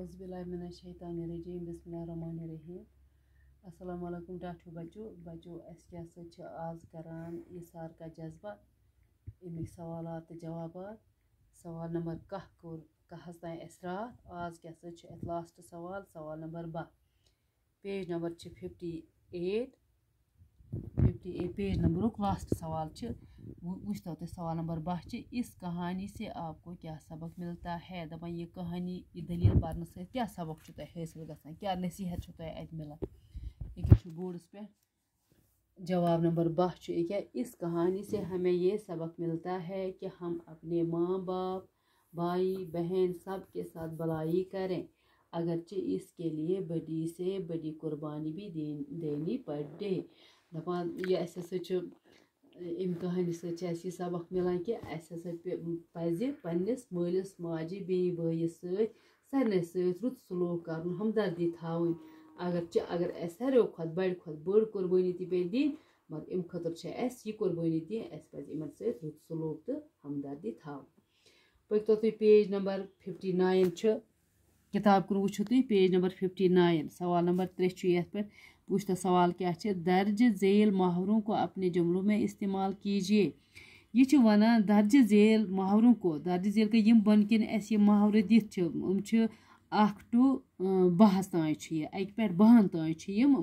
अज़बिल्लाशैतानरजीम बसमीम असलकुम डाठू बच्चों बचो अस क्या आज करान इसार का जज्बा अमिक सवाल जवाब सवाल नंबर कह कोर कहस तान असरात आज क्या लास्ट सवाल सवाल नंबर बह पेज नंबर फिफ्टी एट के पेज नंबर लास्ट सवाल वचतो तुम सवाल नंबर बह इस कहानी से आपको क्या सबक मिलता है दपान यह कहानी यह दलील पढ़ने से क्या सबक हासिल ग क्या नसीहत तुम मिलान एक बोर्डस पे जवाब नंबर बह क्या इस कहानी से हमें ये सबक मिलता है कि हम अपने माँ बाप भाई बहन सब के साथ भलाई करें अगरचे इसके लिए बड़ी से बड़ी कुर्बानी भी देनी पड़े دَپان یہِ اَسہِ ہَسا چھُ اَمہِ کہانی سۭتۍ چھِ اَسہِ یہِ سبق مِلان کہِ اَسہِ ہَسا پَزِ پنٛنِس مٲلِس ماجہِ بیٚیہِ بٲیِس سۭتۍ سارنٕے سۭتۍ رُت سلوٗک کَرُن ہمدردی تھاوٕنۍ اگرچہِ اگر اَسہِ ساروٕے کھۄتہٕ بَڑِ کھۄتہٕ بٔڑ قۄربٲنی تہِ پیٚیہِ دِنۍ مگر اَمہِ خٲطرٕ چھِ اَسہِ یہِ قۄربٲنی دِنۍ اَسہِ پَزِ یِمَن سۭتۍ رُت سلوٗک تہٕ ہمدردی تھاوٕنۍ پٔکۍتو تُہۍ پیج نمبر فِفٹی نایِن چھُ کِتاب کُن وٕچھِو تُہۍ پیج نمبر فِفٹی نایِن سوال نمبر ترٛےٚ چھُ یَتھ پٮ۪ٹھ पूछता सवाल क्या है दर्ज झेल माहरों को अपने जुमलों में इस्तेमाल कीजिए यह वन दर्ज झेल माहरों को दर्ज झेल के यम बन कन अस ये महवर दिथ अख टू बहस तान अक पे बहन तान यम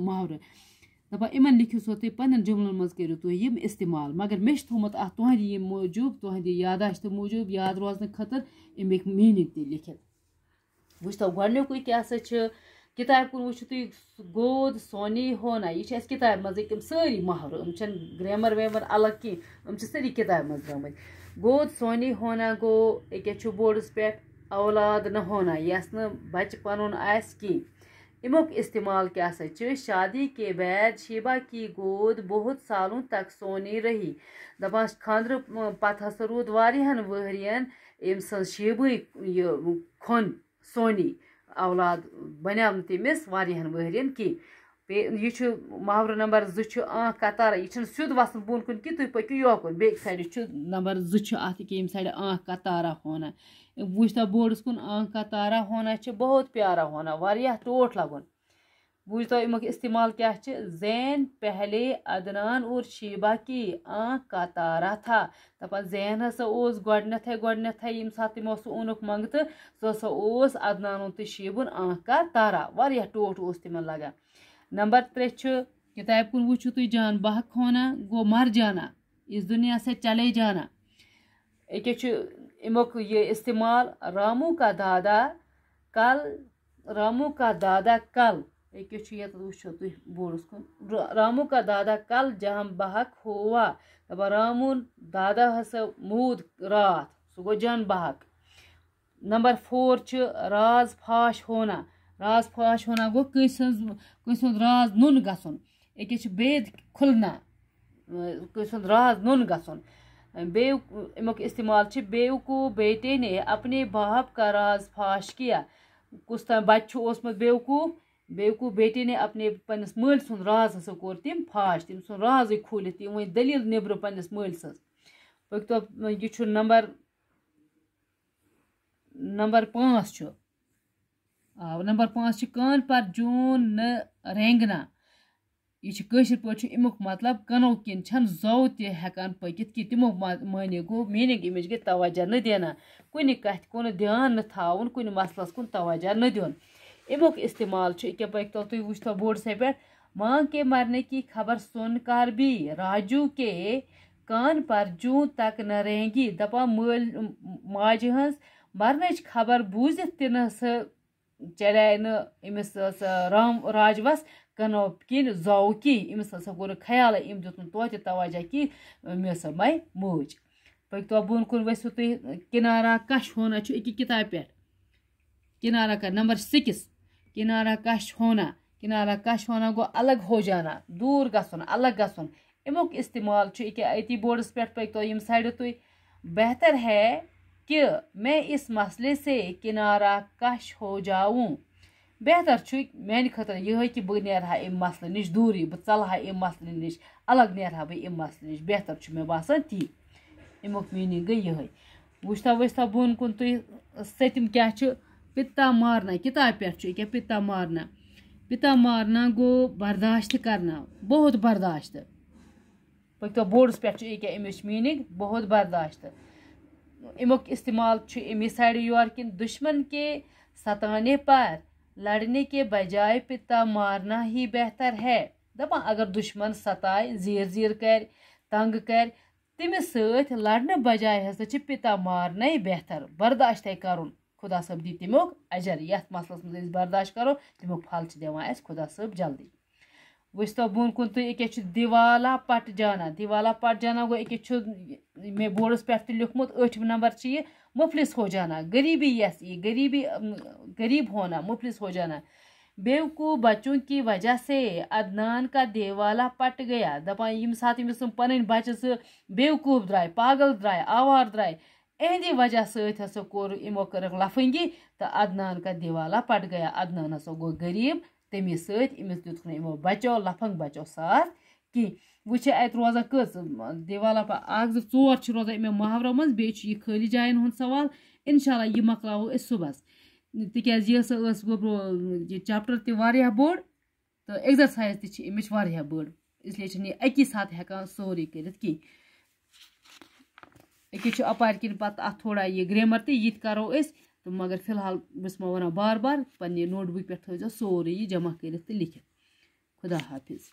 दपा इन लिखो सो तुम पन्न जुमलन मज करो तुम इस्तेमाल मगर मे थोत अ तुद ये मूजूब तुद यादाश्त मूजूब याद रोजन खतर अमिक मीनिंग त लिखित वो गुक क्या सा کِتاب کُن وٕچھِو تُہۍ گود سونی ہونا یہِ چھِ اَسہِ کِتابہِ منٛزٕے تِم سٲری محرٕ یِم چھَنہٕ گرٛیمَر ویمَر الگ کینٛہہ یِم چھِ سٲری کِتابہِ منٛز درٛامٕتۍ گود سونی ہونا گوٚو أکیٛاہ چھُ بوڈَس پٮ۪ٹھ اولاد نہ ہونا یَس نہٕ بَچہِ پَنُن آسہِ کینٛہہ اَمیُک استعمال کیٛاہ سا چھِ شادی کے بعد شیبا کی گود بہت سالوں تک سونی رہی دَپان خانٛدرٕ پَتہٕ ہَسا روٗد واریاہَن ؤہرِیَن أمۍ سٕنٛز شیبٕے یہِ کھۄن سونی اولاد بَنیٛو نہٕ تٔمِس واریاہَن ؤہرِیَن کینٛہہِ بیٚیہِ یہِ چھُ محاورٕ نمبر زٕ چھُ آنٛکھ کَتار یہِ چھُنہٕ سیوٚد وَسان بۄن کُن کہِ تُہۍ پٔکِو یوکُن بیٚکہِ سایڈٕ چھُ نمبر زٕ چھُ اَتھ ییٚکیٛاہ ییٚمہِ سایڈٕ آنٛکھ کَتارا ہونا وٕچھ تا بوڈَس کُن آنٛکھ کَتارا ہونا چھِ بہت پیارا ہونا واریاہ ٹوٹھ لَگُن बूझता इमुक इस्तेमाल क्या जैन पहले अदनान और शीबा की आंख का तारा था दपा जैन हसा गोडनथ गोने यम सात तमो मंगत सो हसा उस अदनानो तो शीबुन आंख का तारा वह टोट तम लगा नंबर त्रे किताब कुल वो तुम जान बह खाना गो मर जाना इस दुनिया से चले जाना एक इमुक ये इस्तेमाल रामू का दादा कल रामू का दादा कल वो बोर्डस कुन रामु का दादा कल जहाँ बहक हुआ दप रामुन दादा हस मूद रात सू गन बहक नंबर फोर च राज फाश होना राज फाश होना गो कंसुद राज नुन ग बेद खुलना कंसुद राज नुन ग बेक इस्तेमाल बेवकू बेटे ने अपने बाप का राज फाश किया कुछ तम बच्चे ओसमत बेवकूफ़ बेकू बेटे ने अपने पन्नस मल सुन राज हसो कोर तिम फाश तिम सुन राज खोले ती वन दलील निबर पन्नस मल सस पक तो ये यह नंबर नंबर पांच पाँच आ नंबर पांच पाँच कान पर जून न रेंगना ये यह पे इमुक मतलब कनों किन जौ तकान पकित की तमो माने को मीनिंग अमिच गई तवजह न देना कुन कथ कुन ध्यान न थावन कुन मसलस कुन तवजह न देना अमुक इस्तेमाल अके पकतो तुम वो बोर्डस पे माँ के मरने की खबर सुनकर भी राजू के कान पर जू तक न रहेंगी दपा मल माज हज मरन खबर बूज तरे नमस राम राजवस कनो किन जौ कह अमस कोर ख्याल अम दुन तोह तवजह कह मे सो मई मोज पक तो बोन कुन वसो तुम किनारा कश होना अकि कताब पे किनारा कर नंबर सिक्स किनारा कश होना किनारा कश होना गो अलग हो जाना दूर गसन अलग गसन अमुक इस्तेमाल अति बोर्डस पे पक तो यम साइड तुम बेहतर है कि मैं इस मसले से किनारा कश हो जाऊँ बेहतर मान खतर यह कि बह ना अम मसल नश दूर बह चलहा अम मसल नश अलग ना बह इम मसल नश बेहतर मे बसान ती अमुक मीनिंग गई ये वचता वचता बोन कुन तुम तो सतम क्या पिता मारना किताब पे क्या पिता मारना पिता मारना गो बर्दाश्त करना बहुत बर्दाश्त पक्का बोर्डस पे क्या अमिच मीनिंग बहुत बर्दाश्त अमुक इस्तेमाल अमी साइड योर कि दुश्मन के सताने पर लड़ने के बजाय पिता मारना ही बेहतर है दपा अगर दुश्मन सताए जीर जीर कर तंग कर तमि सड़ बजाय हसा पिता मारन बेहतर बर्दाश्त कर खुदा صٲب دِ تمیُک اَجر یَتھ مسلَس منٛز أسۍ برداش کَرو تمیُک پھل چھِ دِوان اَسہِ خۄدا صٲب جلدی ؤسۍتو بۄن کُن تُہۍ أکیٛاہ چھُ دِوالا پَٹ جانا دِوالا پَٹ جانا گوٚو أکیٛاہ چھُ مےٚ بوڑَس پٮ۪ٹھ تہِ لیوٗکھمُت ٲٹھِم نمبر چھِ یہِ مُفلِس ہو جانا غریٖبی یَس یہِ غریٖبی غریٖب ہونا مُفلِس ہو جانا بیوقوٗ بَچُن کہِ وجہ سے اَدنان کا دیوالا پَٹ گٔیا دَپان ییٚمہِ ساتہٕ ییٚمِس یِم پَنٕنۍ بَچہِ سُہ بیوقوٗف درٛاے پاگل درٛاے آوار درٛاے इहंदी वजह सत कोर यमो कर् लफंगी तो अदनान का दिवाला पट गया अदनान हा गो गरीब तमी सत दिख नो बचो लफंग बचो साथ कह वो अत रोज कस दिवाला अ चोर रोजान अमे महवरों मं बे खाली जान हूँ सवाल इनशा यह मकलो सुबह तेज यह चप्टर गोब्रो यह बोड़ तो एक्सरसाइज तमिच बड़ इसलिए अक अकी साथ हेकान सोरे कर چوٗنٛکہِ یہِ چھُ اپار کِنۍ پَتہٕ اَتھ تھوڑا یہِ گریمر تہِ یہِ تہِ کَرو أسۍ تہٕ مگر فِلحال بہٕ چھَس وَنان بار بار پنٛنہِ نوٹ بُک پٮ۪ٹھ تھٲیزیو سورُے یہِ جمع کٔرِتھ تہٕ لیٚکھِتھ خدا حافِظ